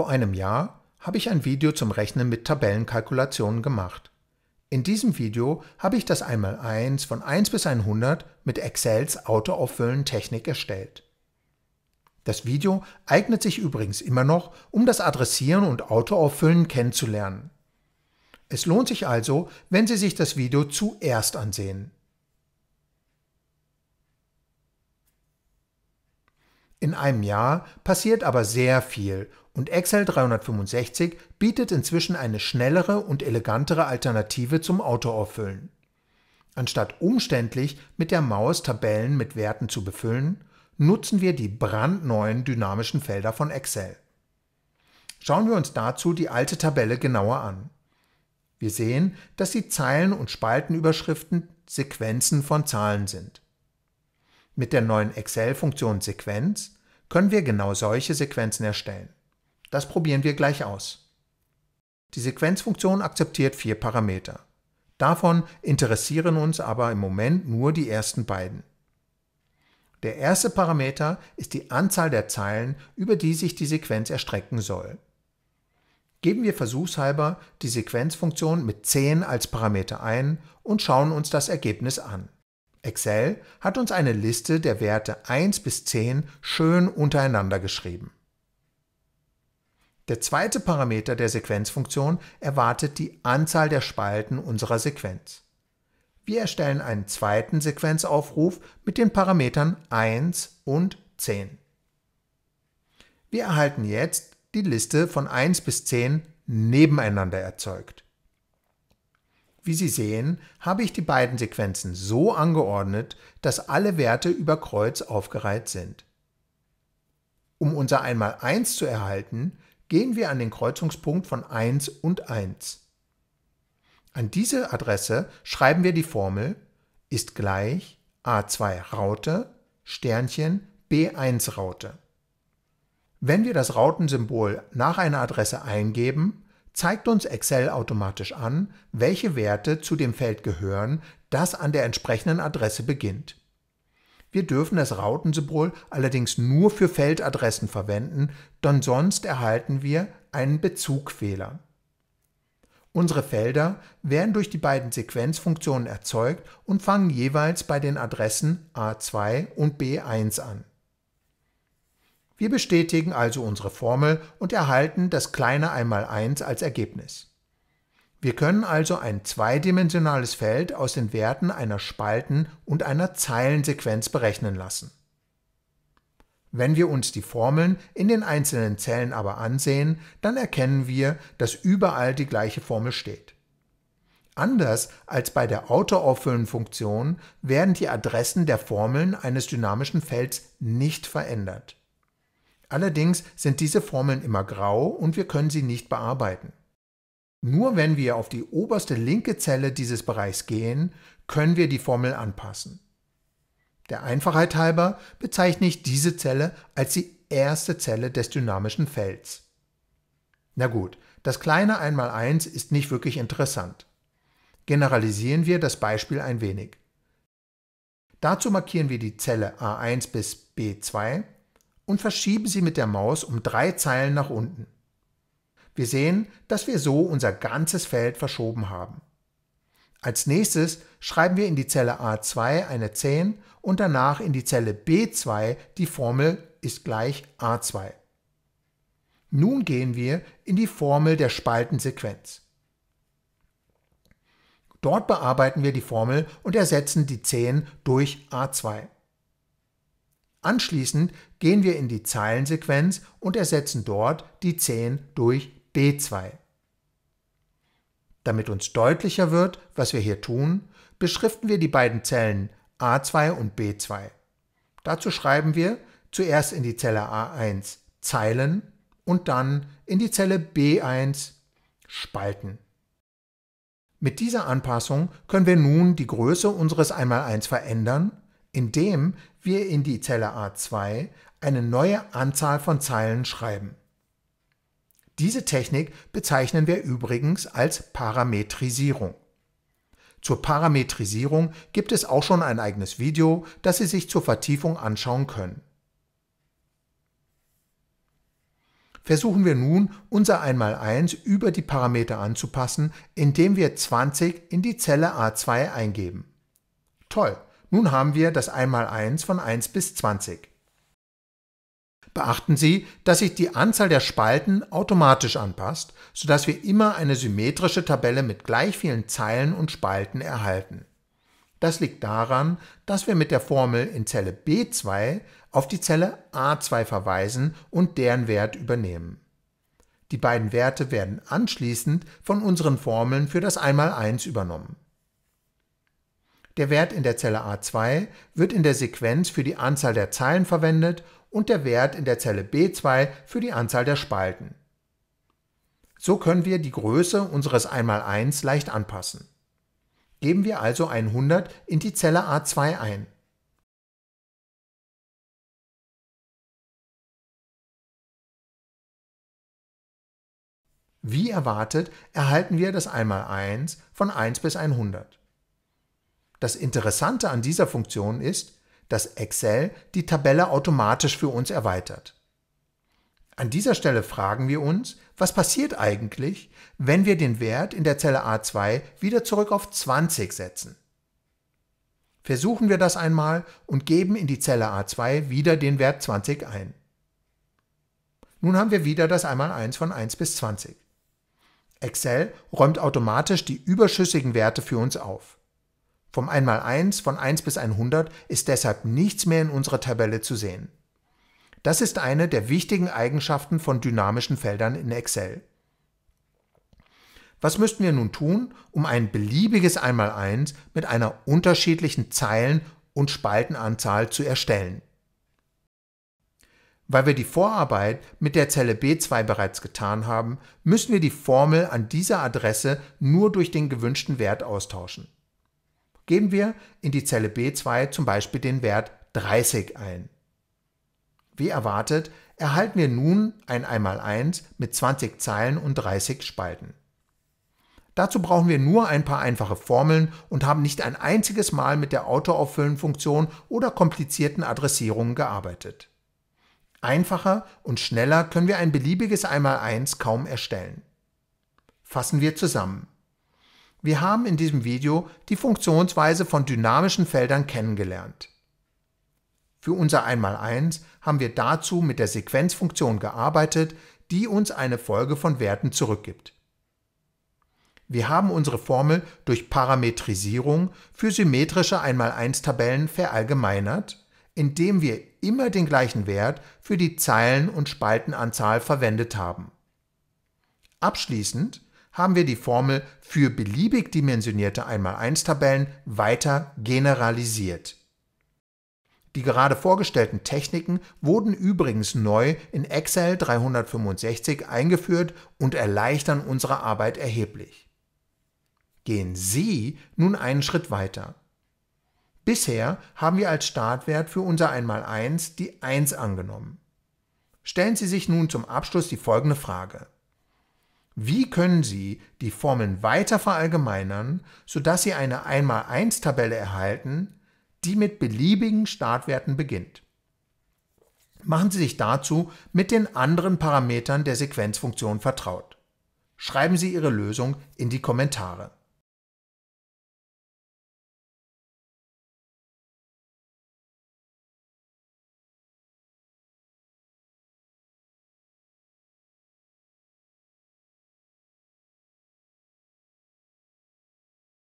Vor einem Jahr habe ich ein Video zum Rechnen mit Tabellenkalkulationen gemacht. In diesem Video habe ich das 1 von 1 bis 100 mit Excels Autoauffüllen technik erstellt. Das Video eignet sich übrigens immer noch, um das Adressieren und Autoauffüllen kennenzulernen. Es lohnt sich also, wenn Sie sich das Video zuerst ansehen. In einem Jahr passiert aber sehr viel und Excel 365 bietet inzwischen eine schnellere und elegantere Alternative zum Autoauffüllen. Anstatt umständlich mit der Maus Tabellen mit Werten zu befüllen, nutzen wir die brandneuen dynamischen Felder von Excel. Schauen wir uns dazu die alte Tabelle genauer an. Wir sehen, dass die Zeilen- und Spaltenüberschriften Sequenzen von Zahlen sind. Mit der neuen Excel-Funktion Sequenz können wir genau solche Sequenzen erstellen. Das probieren wir gleich aus. Die Sequenzfunktion akzeptiert vier Parameter. Davon interessieren uns aber im Moment nur die ersten beiden. Der erste Parameter ist die Anzahl der Zeilen, über die sich die Sequenz erstrecken soll. Geben wir versuchshalber die Sequenzfunktion mit 10 als Parameter ein und schauen uns das Ergebnis an. Excel hat uns eine Liste der Werte 1 bis 10 schön untereinander geschrieben. Der zweite Parameter der Sequenzfunktion erwartet die Anzahl der Spalten unserer Sequenz. Wir erstellen einen zweiten Sequenzaufruf mit den Parametern 1 und 10. Wir erhalten jetzt die Liste von 1 bis 10 nebeneinander erzeugt. Wie Sie sehen, habe ich die beiden Sequenzen so angeordnet, dass alle Werte über Kreuz aufgereiht sind. Um unser einmal 1 zu erhalten, gehen wir an den Kreuzungspunkt von 1 und 1. An diese Adresse schreiben wir die Formel ist gleich A2 Raute Sternchen B1 Raute. Wenn wir das Rautensymbol nach einer Adresse eingeben, zeigt uns Excel automatisch an, welche Werte zu dem Feld gehören, das an der entsprechenden Adresse beginnt. Wir dürfen das Rautensymbol allerdings nur für Feldadressen verwenden, denn sonst erhalten wir einen Bezugfehler. Unsere Felder werden durch die beiden Sequenzfunktionen erzeugt und fangen jeweils bei den Adressen a2 und b1 an. Wir bestätigen also unsere Formel und erhalten das kleine einmal Einmaleins als Ergebnis. Wir können also ein zweidimensionales Feld aus den Werten einer Spalten- und einer Zeilensequenz berechnen lassen. Wenn wir uns die Formeln in den einzelnen Zellen aber ansehen, dann erkennen wir, dass überall die gleiche Formel steht. Anders als bei der Autoauffüllen-Funktion werden die Adressen der Formeln eines dynamischen Felds nicht verändert. Allerdings sind diese Formeln immer grau und wir können sie nicht bearbeiten. Nur wenn wir auf die oberste linke Zelle dieses Bereichs gehen, können wir die Formel anpassen. Der Einfachheit halber bezeichne ich diese Zelle als die erste Zelle des dynamischen Felds. Na gut, das kleine 1x1 ist nicht wirklich interessant. Generalisieren wir das Beispiel ein wenig. Dazu markieren wir die Zelle A1 bis B2 und verschieben sie mit der Maus um drei Zeilen nach unten. Wir sehen, dass wir so unser ganzes Feld verschoben haben. Als nächstes schreiben wir in die Zelle A2 eine 10 und danach in die Zelle B2 die Formel ist gleich A2. Nun gehen wir in die Formel der Spaltensequenz. Dort bearbeiten wir die Formel und ersetzen die 10 durch A2. Anschließend gehen wir in die Zeilensequenz und ersetzen dort die 10 durch B2. Damit uns deutlicher wird, was wir hier tun, beschriften wir die beiden Zellen A2 und B2. Dazu schreiben wir zuerst in die Zelle A1 Zeilen und dann in die Zelle B1 Spalten. Mit dieser Anpassung können wir nun die Größe unseres 1x1 verändern indem wir in die Zelle A2 eine neue Anzahl von Zeilen schreiben. Diese Technik bezeichnen wir übrigens als Parametrisierung. Zur Parametrisierung gibt es auch schon ein eigenes Video, das Sie sich zur Vertiefung anschauen können. Versuchen wir nun, unser 1x1 über die Parameter anzupassen, indem wir 20 in die Zelle A2 eingeben. Toll, nun haben wir das 1 von 1 bis 20. Beachten Sie, dass sich die Anzahl der Spalten automatisch anpasst, sodass wir immer eine symmetrische Tabelle mit gleich vielen Zeilen und Spalten erhalten. Das liegt daran, dass wir mit der Formel in Zelle B2 auf die Zelle A2 verweisen und deren Wert übernehmen. Die beiden Werte werden anschließend von unseren Formeln für das 1 übernommen. Der Wert in der Zelle A2 wird in der Sequenz für die Anzahl der Zeilen verwendet und der Wert in der Zelle B2 für die Anzahl der Spalten. So können wir die Größe unseres 1x1 leicht anpassen. Geben wir also 100 in die Zelle A2 ein. Wie erwartet erhalten wir das 1x1 von 1 bis 100. Das Interessante an dieser Funktion ist, dass Excel die Tabelle automatisch für uns erweitert. An dieser Stelle fragen wir uns, was passiert eigentlich, wenn wir den Wert in der Zelle A2 wieder zurück auf 20 setzen? Versuchen wir das einmal und geben in die Zelle A2 wieder den Wert 20 ein. Nun haben wir wieder das einmal 1 von 1 bis 20. Excel räumt automatisch die überschüssigen Werte für uns auf. Vom 1x1 von 1 bis 100 ist deshalb nichts mehr in unserer Tabelle zu sehen. Das ist eine der wichtigen Eigenschaften von dynamischen Feldern in Excel. Was müssten wir nun tun, um ein beliebiges 1x1 mit einer unterschiedlichen Zeilen- und Spaltenanzahl zu erstellen? Weil wir die Vorarbeit mit der Zelle B2 bereits getan haben, müssen wir die Formel an dieser Adresse nur durch den gewünschten Wert austauschen geben wir in die Zelle B2 zum Beispiel den Wert 30 ein. Wie erwartet erhalten wir nun ein 1 mit 20 Zeilen und 30 Spalten. Dazu brauchen wir nur ein paar einfache Formeln und haben nicht ein einziges Mal mit der Autoauffüllen-Funktion oder komplizierten Adressierungen gearbeitet. Einfacher und schneller können wir ein beliebiges 1 kaum erstellen. Fassen wir zusammen. Wir haben in diesem Video die Funktionsweise von dynamischen Feldern kennengelernt. Für unser 1 haben wir dazu mit der Sequenzfunktion gearbeitet, die uns eine Folge von Werten zurückgibt. Wir haben unsere Formel durch Parametrisierung für symmetrische 1 tabellen verallgemeinert, indem wir immer den gleichen Wert für die Zeilen- und Spaltenanzahl verwendet haben. Abschließend haben wir die Formel für beliebig dimensionierte 1 x 1 tabellen weiter generalisiert. Die gerade vorgestellten Techniken wurden übrigens neu in Excel 365 eingeführt und erleichtern unsere Arbeit erheblich. Gehen Sie nun einen Schritt weiter. Bisher haben wir als Startwert für unser 1 x 1 die 1 angenommen. Stellen Sie sich nun zum Abschluss die folgende Frage. Wie können Sie die Formeln weiter verallgemeinern, sodass Sie eine 1x1-Tabelle erhalten, die mit beliebigen Startwerten beginnt? Machen Sie sich dazu mit den anderen Parametern der Sequenzfunktion vertraut. Schreiben Sie Ihre Lösung in die Kommentare.